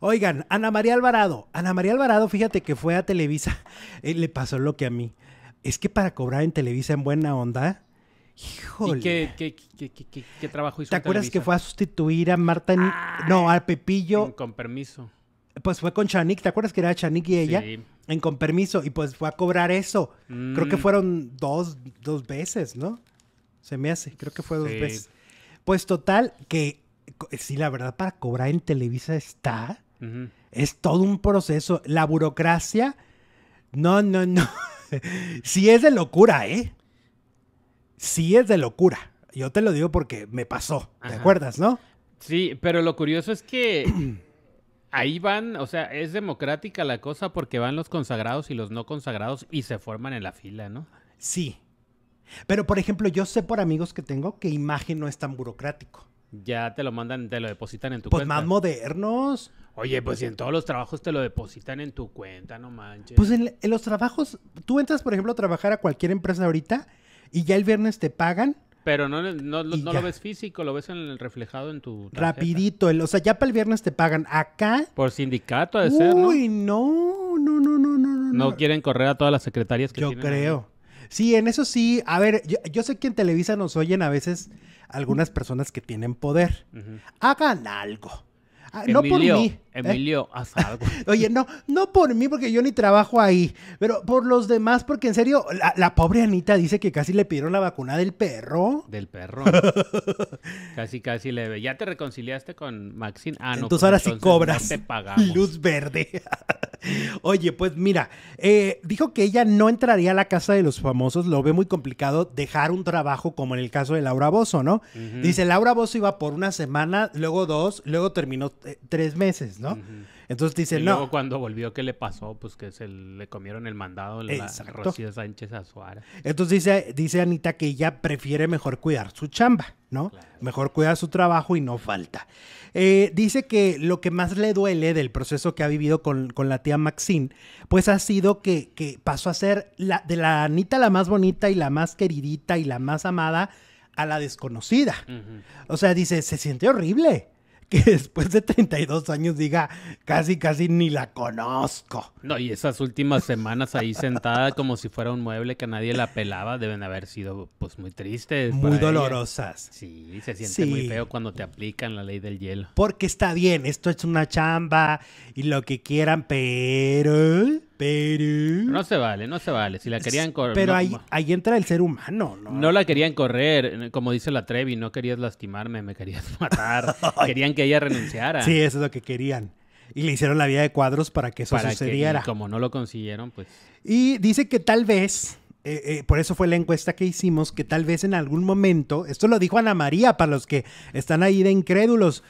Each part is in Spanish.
Oigan, Ana María Alvarado. Ana María Alvarado, fíjate que fue a Televisa. Eh, le pasó lo que a mí. Es que para cobrar en Televisa en buena onda. Híjole. ¿Y qué, trabajo hizo? ¿Te acuerdas que fue a sustituir a Marta? no, a Pepillo. Con permiso. Pues fue con Chanik. ¿Te acuerdas que era Chanik y ella? Sí. En con permiso. Y pues fue a cobrar eso. Creo que mm. fueron dos, dos veces, ¿no? Se me hace. Creo que fue dos veces. Pues total, que sí, la verdad, para cobrar en Televisa está es todo un proceso. La burocracia, no, no, no. si es de locura, ¿eh? Sí es de locura. Yo te lo digo porque me pasó, ¿te acuerdas, no? Sí, pero lo curioso es que ahí van, o sea, es democrática la cosa porque van los consagrados y los no consagrados y se forman en la fila, ¿no? Sí. Pero, por ejemplo, yo sé por amigos que tengo que imagen no es tan burocrático. Ya te lo mandan, te lo depositan en tu pues cuenta. Pues más modernos. Oye, pues en todos los trabajos te lo depositan en tu cuenta, no manches. Pues en, los trabajos, tú entras, por ejemplo, a trabajar a cualquier empresa ahorita y ya el viernes te pagan. Pero no, lo ves físico, lo ves en el reflejado en tu. Rapidito, o sea, ya para el viernes te pagan. Acá. Por sindicato, de ser. Uy, no, no, no, no, no, no. quieren correr a todas las secretarias que Yo creo. Sí, en eso sí. A ver, yo, sé que en Televisa nos oyen a veces algunas personas que tienen poder. Hagan algo. Ah, no por mí. Emilio, ¿eh? haz algo. Oye, no, no por mí, porque yo ni trabajo ahí, pero por los demás, porque en serio, la, pobre Anita dice que casi le pidieron la vacuna del perro. Del perro. casi, casi le. ¿Ya te reconciliaste con Maxine? Ah, no. Pues entonces ahora sí cobras. Luz verde. Oye, pues mira, eh, dijo que ella no entraría a la casa de los famosos, lo ve muy complicado dejar un trabajo como en el caso de Laura Bozo, ¿no? Dice, Laura Bozo iba por una semana, luego dos, luego terminó eh, tres meses, ¿no? Entonces dice, y luego, cuando volvió, ¿qué le pasó? Pues que se le comieron el mandado la Rocío Sánchez Azuara. Entonces dice, dice Anita que ella prefiere mejor cuidar su chamba, ¿no? Mejor cuidar su trabajo y no falta. Eh, dice que lo que más le duele del proceso que ha vivido con, la tía Maxine, pues ha sido que, pasó a ser la, de la Anita la más bonita y la más queridita y la más amada a la desconocida. O sea, dice, se siente horrible. que después de 32 años diga casi, casi ni la conozco. No, y esas últimas semanas ahí sentada como si fuera un mueble que nadie la pelaba, deben haber sido pues muy tristes. Muy dolorosas. Sí, se siente muy feo cuando te aplican la ley del hielo. Porque está bien, esto es una chamba y lo que quieran, pero pero... No se vale, no se vale. Si la querían correr... Pero ahí, entra el ser humano, ¿no? No la querían correr, como dice la Trevi, no querías lastimarme, me querías matar. querían que ella renunciara. Sí, eso es lo que querían. Y le hicieron la vida de cuadros para que eso sucediera. y como no lo consiguieron, pues... Y dice que tal vez... Eh, eh, por eso fue la encuesta que hicimos, que tal vez en algún momento, esto lo dijo Ana María, para los que están ahí de incrédulos,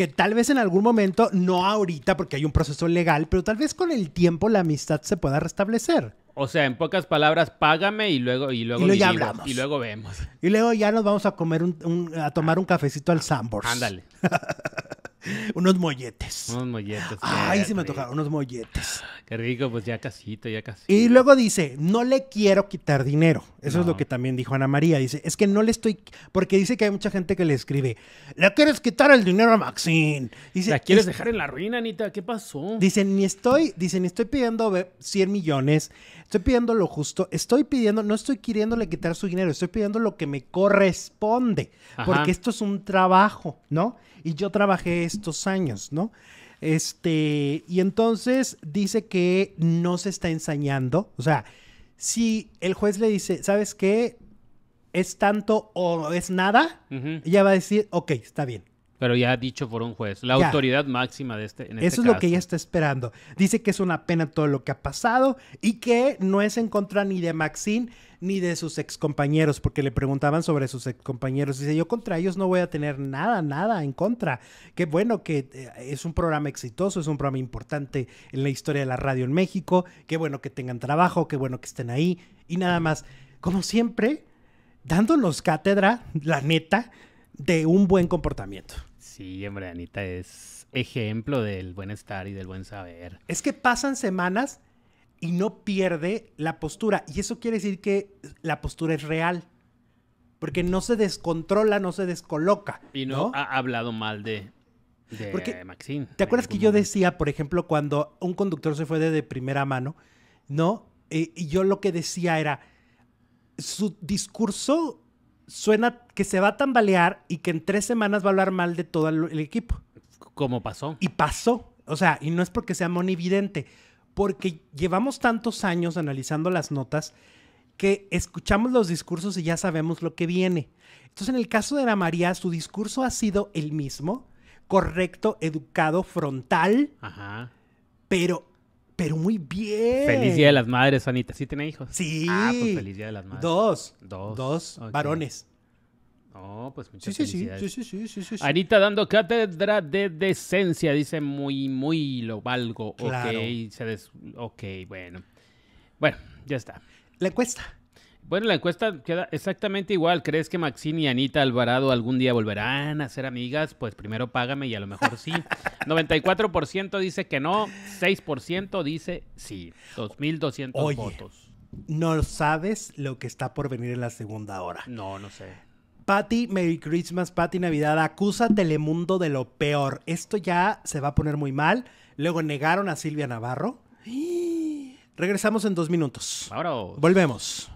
que tal vez en algún momento, no ahorita porque hay un proceso legal, pero tal vez con el tiempo la amistad se pueda restablecer. O sea, en pocas palabras, págame y luego y luego, y y luego vemos. Y luego ya nos vamos a comer un a tomar un cafecito al Sambors. Ándale. unos molletes. Unos molletes. Ay, se me antojaron unos molletes. Qué rico, pues ya casito, ya casi. Y luego dice, no le quiero quitar dinero. Eso es lo que también dijo Ana María. Dice, es que no le estoy... Porque dice que hay mucha gente que le escribe, le quieres quitar el dinero a Maxine. Dice, ¿La quieres dejar en la ruina, Anita? ¿Qué pasó? Dice, ni estoy, dice, ni estoy pidiendo 100 millones Estoy pidiendo lo justo, estoy pidiendo, no estoy queriéndole quitar su dinero, estoy pidiendo lo que me corresponde, porque esto es un trabajo, ¿no? Y yo trabajé estos años, ¿no? Este, y entonces dice que no se está ensañando, o sea, si el juez le dice, ¿sabes qué? Es tanto o es nada, ella va a decir, ok, está bien. Pero ya ha dicho por un juez, la autoridad máxima de este, este. Eso es lo que ella está esperando. Dice que es una pena todo lo que ha pasado y que no es en contra ni de Maxine ni de sus excompañeros, porque le preguntaban sobre sus excompañeros. Dice, yo contra ellos no voy a tener nada, nada en contra. Qué bueno que eh, es un programa exitoso, es un programa importante en la historia de la radio en México. Qué bueno que tengan trabajo, qué bueno que estén ahí. Y nada más, como siempre, dándonos cátedra, la neta, de un buen comportamiento. Sí, hombre, Anita es ejemplo del buen estar y del buen saber. Es que pasan semanas y no pierde la postura. Y eso quiere decir que la postura es real. Porque no se descontrola, no se descoloca. Y no, ha hablado mal de, Maxine. ¿Te acuerdas que yo decía, por ejemplo, cuando un conductor se fue de, primera mano, ¿no? Eh, y yo lo que decía era, su discurso suena que se va a tambalear y que en tres semanas va a hablar mal de todo el equipo. Como pasó. Y pasó. O sea, y no es porque sea monividente, porque llevamos tantos años analizando las notas que escuchamos los discursos y ya sabemos lo que viene. Entonces, en el caso de Ana María, su discurso ha sido el mismo, correcto, educado, frontal, pero pero muy bien. Feliz Día de las Madres, Anita. ¿Sí tiene hijos? Sí. Ah, pues feliz Día de las Madres. Dos. Dos. Dos varones. Oh, pues muchas sí, sí, sí, sí, sí, sí, sí, Anita dando cátedra de decencia, dice muy, muy lo valgo. Claro. Ok, ok, bueno. Bueno, ya está. La encuesta. Bueno, la encuesta queda exactamente igual. ¿Crees que Maxine y Anita Alvarado algún día volverán a ser amigas? Pues primero págame y a lo mejor sí. 94% dice que no, 6% dice sí. 2.200 votos. No sabes lo que está por venir en la segunda hora. No, no sé. Patty, Merry Christmas, Patty Navidad, acusa a Telemundo de lo peor. Esto ya se va a poner muy mal. Luego negaron a Silvia Navarro. Regresamos en dos minutos. Ahora. Volvemos.